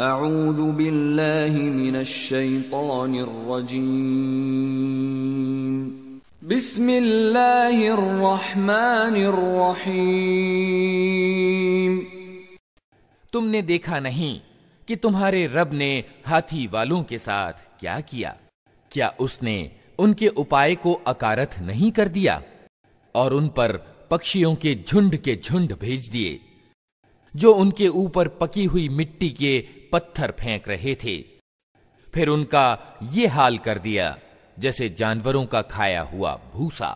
أعوذ بالله من الشيطان الرجيم بسم الله الرحمن الرحيم तुमने देखा नहीं कि तुम्हारे रब ने हाथी वालों के साथ क्या किया क्या उसने उनके उपाय को अकारथ नहीं कर दिया और उन पर पक्षियों के झुंड के झुंड भेज दिए जो उनके ऊपर पकी हुई मिट्टी के पत्थर फेंक रहे थे फिर उनका ये हाल कर दिया जैसे जानवरों का खाया हुआ भूसा